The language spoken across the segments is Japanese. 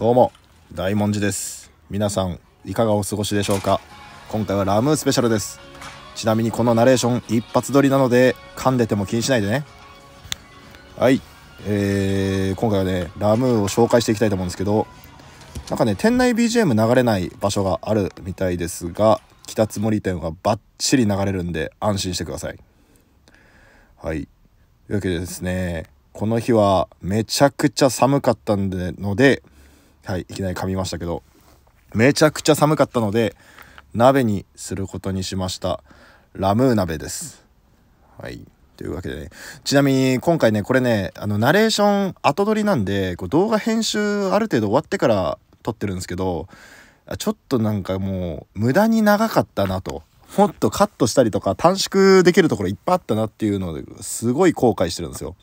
どうも大文字です皆さんいかがお過ごしでしょうか今回はラムスペシャルですちなみにこのナレーション一発撮りなので噛んでても気にしないでねはいえー、今回はねラムーを紹介していきたいと思うんですけどなんかね店内 BGM 流れない場所があるみたいですが北つもり店はバッチリ流れるんで安心してくださいはいというわけでですねこの日はめちゃくちゃ寒かったのではい、いきなり噛みましたけど、めちゃくちゃ寒かったので、鍋にすることにしました。ラムー鍋です。はい。というわけでね。ちなみに今回ね、これね、あの、ナレーション後撮りなんで、こう動画編集ある程度終わってから撮ってるんですけど、ちょっとなんかもう無駄に長かったなと。もっとカットしたりとか短縮できるところいっぱいあったなっていうのですごい後悔してるんですよ。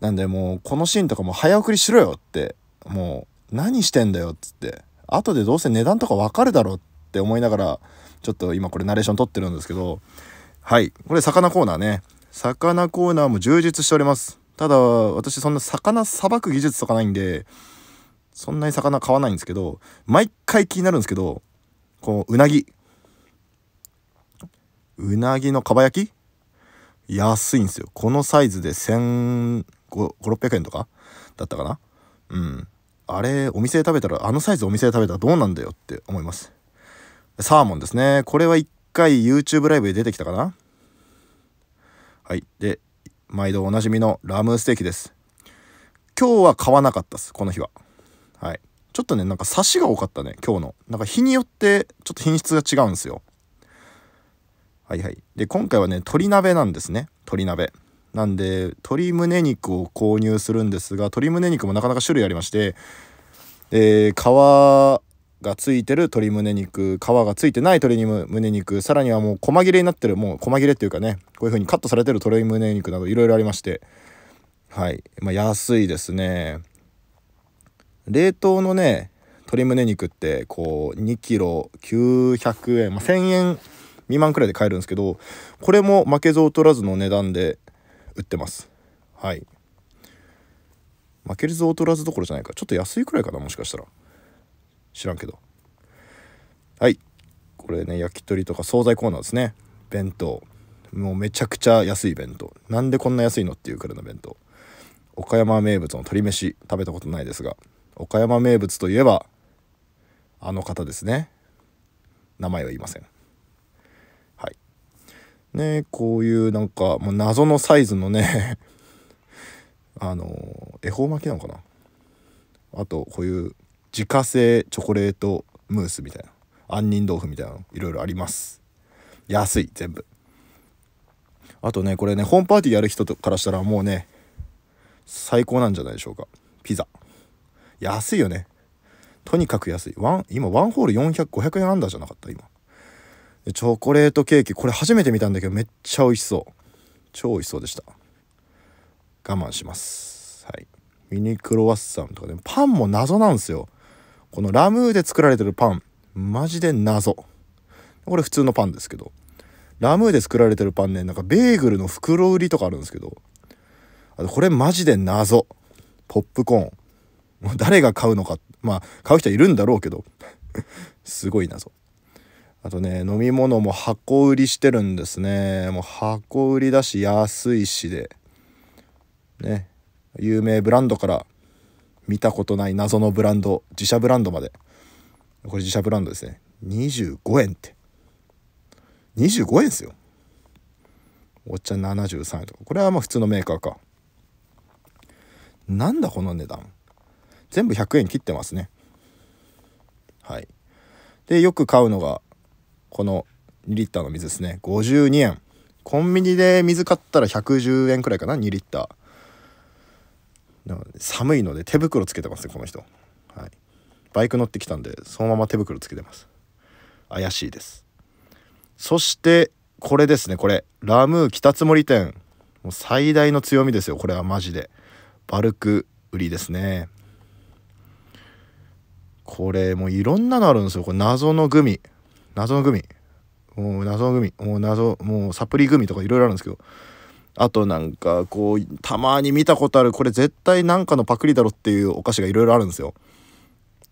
なんでもうこのシーンとかも早送りしろよってもう、何してんだよっつって後でどうせ値段とかわかるだろうって思いながらちょっと今これナレーション撮ってるんですけどはいこれ魚コーナーね魚コーナーも充実しておりますただ私そんな魚さばく技術とかないんでそんなに魚買わないんですけど毎回気になるんですけどこううなぎうなぎのかば焼き安いんですよこのサイズで1500 600円とかだったかなうんあれ、お店で食べたら、あのサイズお店で食べたらどうなんだよって思います。サーモンですね。これは一回 YouTube ライブで出てきたかなはい。で、毎度おなじみのラムステーキです。今日は買わなかったっす、この日は。はい。ちょっとね、なんかサシが多かったね、今日の。なんか日によって、ちょっと品質が違うんですよ。はいはい。で、今回はね、鶏鍋なんですね。鶏鍋。なんで鶏胸肉を購入するんですが鶏胸肉もなかなか種類ありまして、えー、皮がついてる鶏胸肉皮がついてない鶏胸肉さらにはもう細切れになってるもう細切れっていうかねこういう風にカットされてる鶏胸肉などいろいろありましてはい、まあ、安いですね冷凍のね鶏胸肉ってこう2 k g 900円、まあ、1000円未満くらいで買えるんですけどこれも負けず劣らずの値段で売ってますはい負けるぞ劣らずどころじゃないかちょっと安いくらいかなもしかしたら知らんけどはいこれね焼き鳥とか惣菜コーナーですね弁当もうめちゃくちゃ安い弁当なんでこんな安いのっていうくらいの弁当岡山名物の鶏飯食べたことないですが岡山名物といえばあの方ですね名前は言いませんね、こういうなんか、もう謎のサイズのね あの、恵方巻きなのかなあと、こういう自家製チョコレートムースみたいな、杏仁豆腐みたいなの、いろいろあります。安い、全部。あとね、これね、ホームパーティーやる人からしたらもうね、最高なんじゃないでしょうか。ピザ。安いよね。とにかく安い。ワン、今、ワンホール400、500円あんだじゃなかった、今。チョコレートケーキこれ初めて見たんだけどめっちゃ美味しそう超美味しそうでした我慢しますはいミニクロワッサンとかでパンも謎なんですよこのラムーで作られてるパンマジで謎これ普通のパンですけどラムーで作られてるパンねなんかベーグルの袋売りとかあるんですけどあとこれマジで謎ポップコーン誰が買うのかまあ買う人はいるんだろうけどすごい謎あとね飲み物も箱売りしてるんですねもう箱売りだし安いしでね有名ブランドから見たことない謎のブランド自社ブランドまでこれ自社ブランドですね25円って25円ですよお茶73円とかこれはまあ普通のメーカーかなんだこの値段全部100円切ってますねはいでよく買うのがこの2リッターの水ですね52円コンビニで水買ったら110円くらいかな2リッター寒いので手袋つけてますねこの人はいバイク乗ってきたんでそのまま手袋つけてます怪しいですそしてこれですねこれラムー北つもり店もう最大の強みですよこれはマジでバルク売りですねこれもういろんなのあるんですよこれ謎のグミ謎のグミ。もう謎のグミ。もう謎、もうサプリグミとかいろいろあるんですけど。あとなんかこうたまに見たことあるこれ絶対なんかのパクリだろっていうお菓子がいろいろあるんですよ。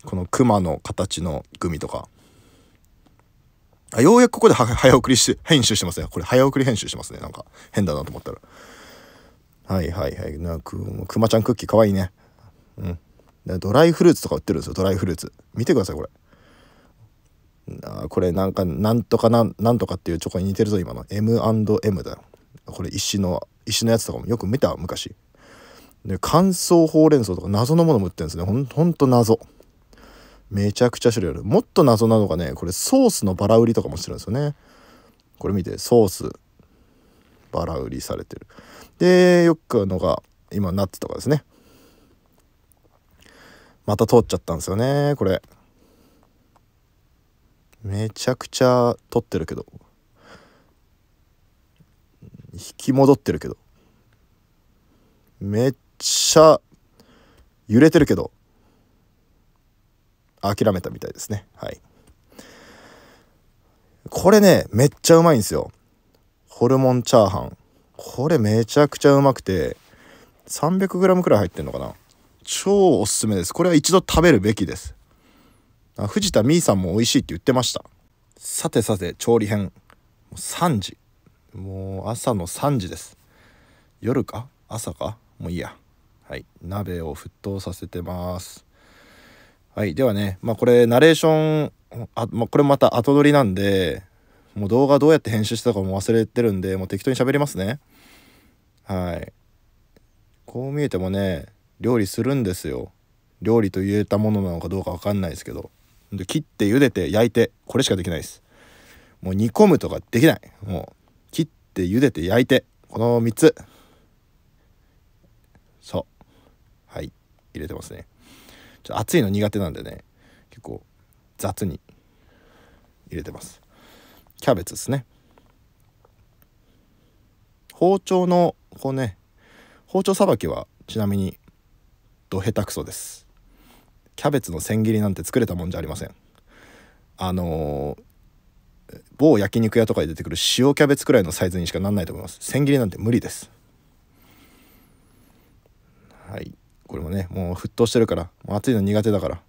このクマの形のグミとか。あようやくここで早送りして編集してますね。これ早送り編集してますね。なんか変だなと思ったら。はいはいはい。なんかクマちゃんクッキーかわいいね。うん。ドライフルーツとか売ってるんですよ。ドライフルーツ。見てくださいこれ。これなんかなんとかなんなんとかっていうチョコに似てるぞ今の M&M だよこれ石の石のやつとかもよく見た昔で乾燥ほうれん草とか謎のものも売ってるんですねほんほんと謎めちゃくちゃ種類あるもっと謎なのがねこれソースのバラ売りとかもしてるんですよねこれ見てソースバラ売りされてるでよく買うのが今ナッツとかですねまた通っちゃったんですよねこれめちゃくちゃ撮ってるけど引き戻ってるけどめっちゃ揺れてるけど諦めたみたいですねはいこれねめっちゃうまいんですよホルモンチャーハンこれめちゃくちゃうまくて 300g くらい入ってんのかな超おすすめですこれは一度食べるべきです藤田みーさんも美味しいって言ってましたさてさて調理編3時もう朝の3時です夜か朝かもういいやはい鍋を沸騰させてますはいではねまあこれナレーションあ、まあ、これまた後撮りなんでもう動画どうやって編集したかも忘れてるんでもう適当に喋りますねはいこう見えてもね料理するんですよ料理と言えたものなのかどうか分かんないですけどで切って茹でて焼いてこれしかできないですもう煮込むとかできないもう切って茹でて焼いてこの3つそうはい入れてますねちょっと熱いの苦手なんでね結構雑に入れてますキャベツですね包丁のこうね包丁さばきはちなみにど下手くそですキャベツの千切りなんて作れたもんじゃありませんあのー、某焼肉屋とかで出てくる塩キャベツくらいのサイズにしかなんないと思います千切りなんて無理ですはいこれもねもう沸騰してるからもう熱いの苦手だから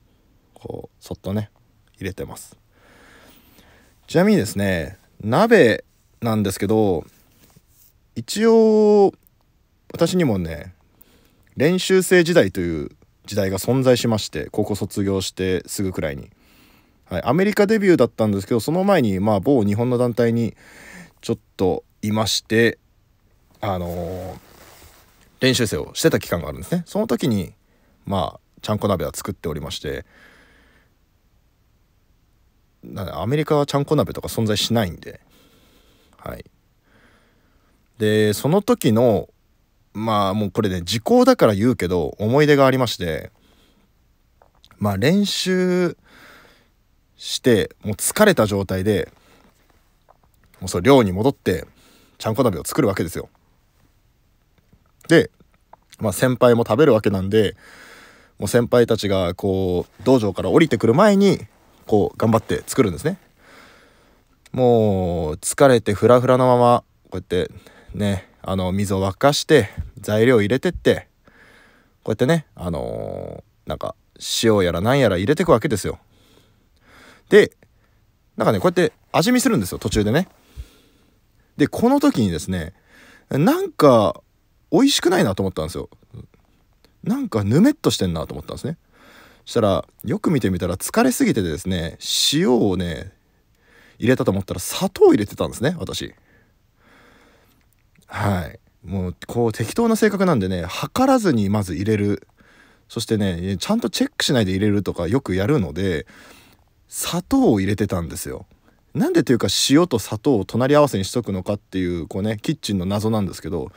こうそっとね入れてますちなみにですね鍋なんですけど一応私にもね練習生時代という時代が存在しまして高校卒業してすぐくらいに、はい、アメリカデビューだったんですけどその前にまあ某日本の団体にちょっといましてあのー、練習生をしてた期間があるんですねその時にまあちゃんこ鍋は作っておりましてアメリカはちゃんこ鍋とか存在しないんではいでその時のまあもうこれね、時効だから言うけど、思い出がありまして、まあ練習して、もう疲れた状態で、もうそう、寮に戻って、ちゃんこ鍋を作るわけですよ。で、まあ先輩も食べるわけなんで、もう先輩たちがこう、道場から降りてくる前に、こう、頑張って作るんですね。もう、疲れてフラフラのまま、こうやって、ね、あの水を沸かして材料入れてってこうやってねあのー、なんか塩やら何やら入れてくわけですよでなんかねこうやって味見するんですよ途中でねでこの時にですねなんか美味しくないなと思ったんですよなんかぬめっとしてんなと思ったんですねそしたらよく見てみたら疲れすぎてですね塩をね入れたと思ったら砂糖入れてたんですね私はいもうこう適当な性格なんでね測らずにまず入れるそしてねちゃんとチェックしないで入れるとかよくやるので砂糖を入れてたんですよなんでというか塩と砂糖を隣り合わせにしとくのかっていうこうねキッチンの謎なんですけど、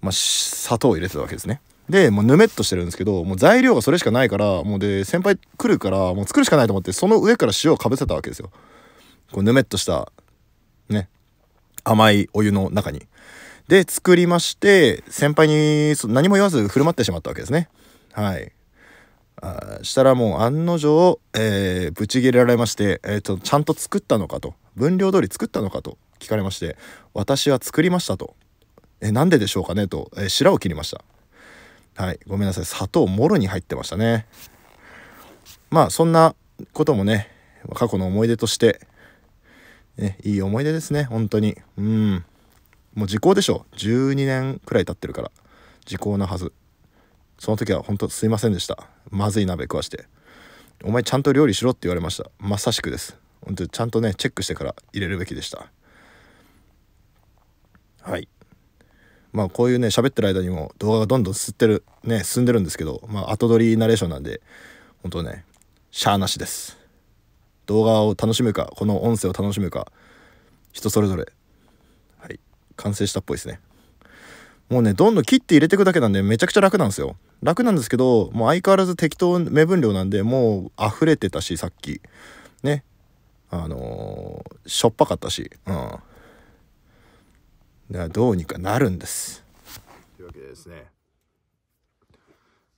まあ、砂糖を入れてたわけですねでもうぬめっとしてるんですけどもう材料がそれしかないからもうで先輩来るからもう作るしかないと思ってその上から塩をかぶせたわけですよこうぬめっとしたね甘いお湯の中に。で、作りまして、先輩に何も言わず振る舞ってしまったわけですね。はい。あしたらもう案の定、えー、ぶち切れられまして、えーと、ちゃんと作ったのかと、分量通り作ったのかと聞かれまして、私は作りましたと。え、なんででしょうかねと、えー、白を切りました。はい、ごめんなさい。砂糖もろに入ってましたね。まあ、そんなこともね、過去の思い出として、ね、いい思い出ですね、本当に。うん。もう時効でしょ。12年くらい経ってるから。時効なはず。その時は本当すいませんでした。まずい鍋食わして。お前ちゃんと料理しろって言われました。まさしくです。本当ちゃんとね、チェックしてから入れるべきでした。はい。まあこういうね、喋ってる間にも動画がどんどん吸ってる、ね、進んでるんですけど、まあ後取りナレーションなんで、本当ね、しゃーなしです。動画を楽しむかこの音声を楽しむか人それぞれはい完成したっぽいですねもうねどんどん切って入れていくだけなんでめちゃくちゃ楽なんですよ楽なんですけどもう相変わらず適当目分量なんでもう溢れてたしさっきねあのー、しょっぱかったしうんではどうにかなるんですというわけでですね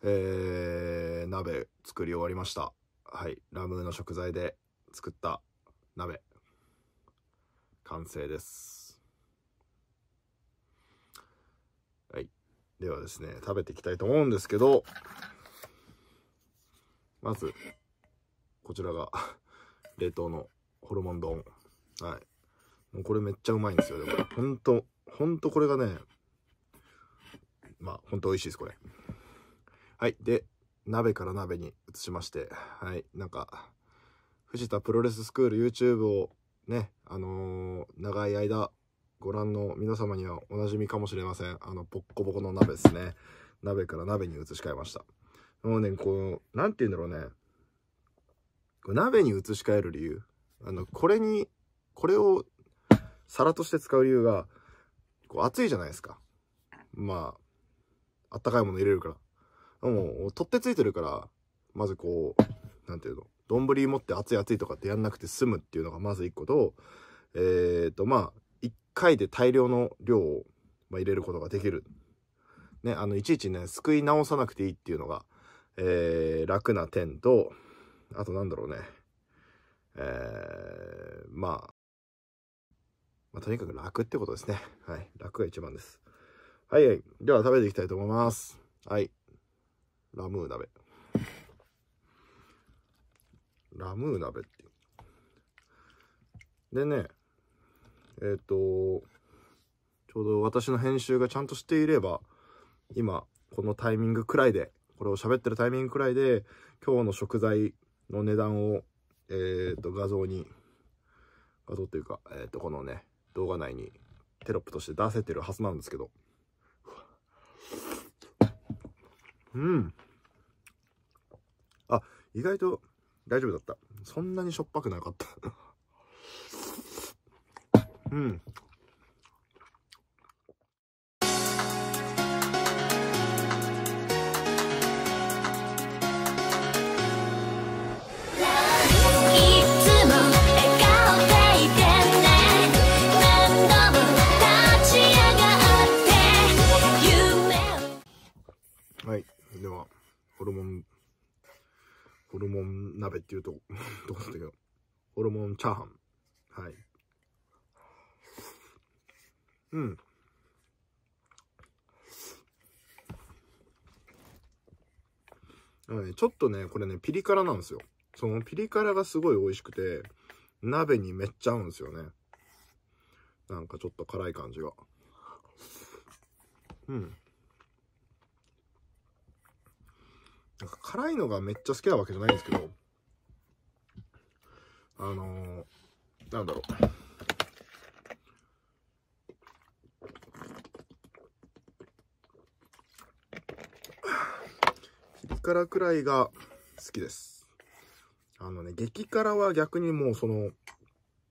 えー、鍋作り終わりましたはいラムの食材で作った鍋完成ですはいではですね食べていきたいと思うんですけどまずこちらが冷凍のホルモン丼はいもうこれめっちゃうまいんですよでもほんとほんとこれがねまあほんと美味しいですこれはいで鍋から鍋に移しましてはいなんか藤田プロレススクール YouTube をね、あのー、長い間ご覧の皆様にはおなじみかもしれません。あの、ボッコボコの鍋ですね。鍋から鍋に移し替えました。もうね、こう、なんて言うんだろうね。鍋に移し替える理由。あの、これに、これを皿として使う理由が、こう、熱いじゃないですか。まあ、あったかいもの入れるから。もう、取ってついてるから、まずこう、なんていうの、丼持って熱い熱いとかってやんなくて済むっていうのがまず1個と、えっ、ー、と、まあ、1回で大量の量を、ま入れることができる。ね、あの、いちいちね、救い直さなくていいっていうのが、えー、楽な点と、あとなんだろうね、えー、まあ、まあ、とにかく楽ってことですね。はい。楽が一番です。はい、はい。では食べていきたいと思います。はい。ラムー鍋。ラムー鍋っていう。でね、えっ、ー、と、ちょうど私の編集がちゃんとしていれば、今、このタイミングくらいで、これを喋ってるタイミングくらいで、今日の食材の値段を、えっ、ー、と、画像に、画像っていうか、えっ、ー、と、このね、動画内にテロップとして出せてるはずなんですけど。うん。あ、意外と大丈夫だった。そんなにしょっぱくなかったうん。ルモン鍋っていうと、こ だったけど、ホルモンチャーハン。はい。うん。ちょっとね、これね、ピリ辛なんですよ。そのピリ辛がすごい美味しくて、鍋にめっちゃ合うんですよね。なんかちょっと辛い感じが。うん。なんか辛いのがめっちゃ好きなわけじゃないんですけど、あのー、なんだろう。ピリ辛くらいが好きです。あのね、激辛は逆にもうその、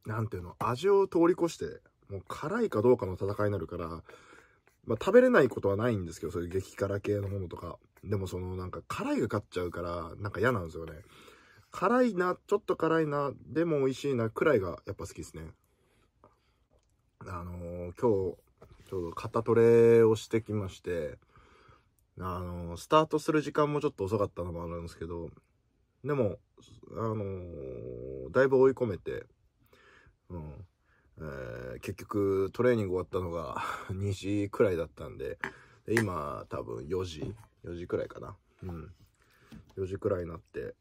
なんていうの、味を通り越して、もう辛いかどうかの戦いになるから、まあ、食べれないことはないんですけど、そういう激辛系のものとか。でもそのなんか辛いが勝っちゃうから、なんか嫌なんですよね。辛いな、ちょっと辛いな、でも美味しいな、くらいがやっぱ好きですね。あのー、今日、ちょうど肩トレをしてきまして、あのー、スタートする時間もちょっと遅かったのもあるんですけど、でも、あのー、だいぶ追い込めて、うん。えー、結局、トレーニング終わったのが2 時くらいだったんで、で今、多分4時4時くらいかな。うん。4時くらいになって、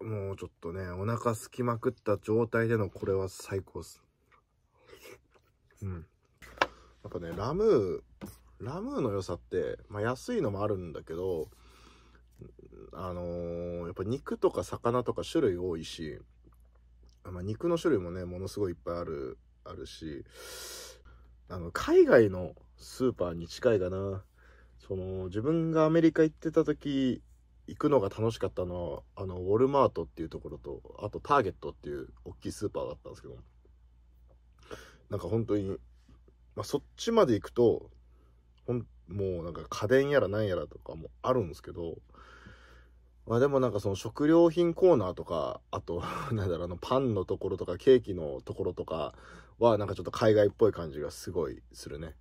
もうちょっとね、お腹すきまくった状態でのこれは最高っす。うん。やっぱね、ラムー、ラムーの良さって、まあ、安いのもあるんだけど、あのー、やっぱ肉とか魚とか種類多いし、まあ、肉の種類もね、ものすごいいっぱいある、あるし、あの、海外のスーパーに近いかな。その自分がアメリカ行ってた時行くのが楽しかったのはあのウォルマートっていうところとあとターゲットっていう大きいスーパーだったんですけどなんか本当に、まあ、そっちまで行くとほんもうなんか家電やらなんやらとかもあるんですけど、まあ、でもなんかその食料品コーナーとかあと なんだろうあのパンのところとかケーキのところとかはなんかちょっと海外っぽい感じがすごいするね。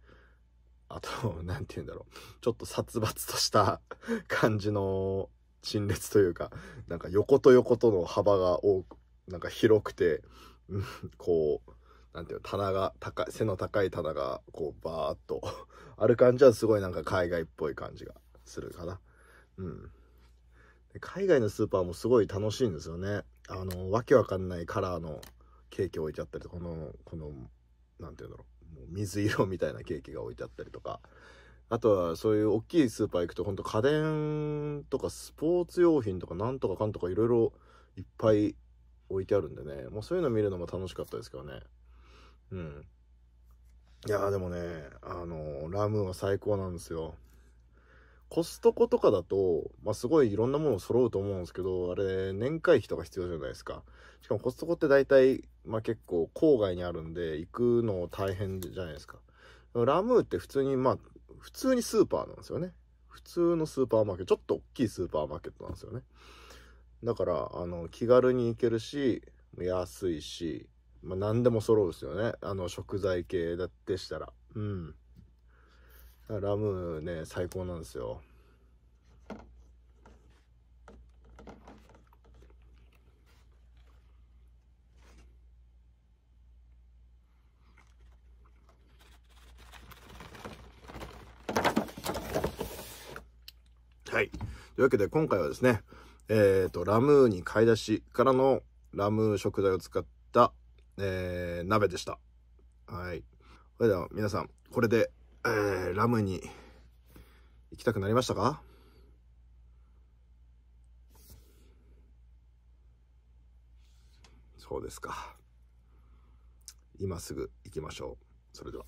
あと、なんて言うんだろう。ちょっと殺伐とした 感じの陳列というか、なんか横と横との幅が多く、なんか広くて、うん、こう、なんていうの、棚が、高い、背の高い棚が、こう、バーっと ある感じはすごいなんか海外っぽい感じがするかな。うん。海外のスーパーもすごい楽しいんですよね。あの、わけわかんないカラーのケーキ置いてあったりとか、この、この、なんていうんだろう。水色みたいなケーキが置いてあったりとか、あとはそういう大きいスーパー行くとほんと家電とかスポーツ用品とかなんとかかんとかいろいろいっぱい置いてあるんでね、もうそういうの見るのも楽しかったですけどね。うん。いやーでもね、あのー、ラムは最高なんですよ。コストコとかだと、まあ、すごいいろんなもの揃うと思うんですけど、あれ、年会費とか必要じゃないですか。しかもコストコって大体、まあ、結構郊外にあるんで、行くの大変じゃないですか。ラムーって普通に、まあ、普通にスーパーなんですよね。普通のスーパーマーケット、ちょっと大きいスーパーマーケットなんですよね。だから、あの、気軽に行けるし、安いし、まあ、何でも揃うですよね。あの、食材系だってしたら。うん。ラムね、最高なんですよ。はい。というわけで今回はですね、えっ、ー、と、ラムーに買い出しからのラム食材を使った、えー、鍋でした。はい。それでは皆さん、これでえー、ラムに行きたくなりましたかそうですか。今すぐ行きましょう。それでは。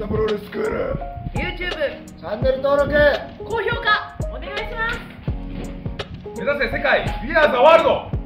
下プロレスクール YouTube チャンネル登録高評価お願いします目指せ世界ビア are the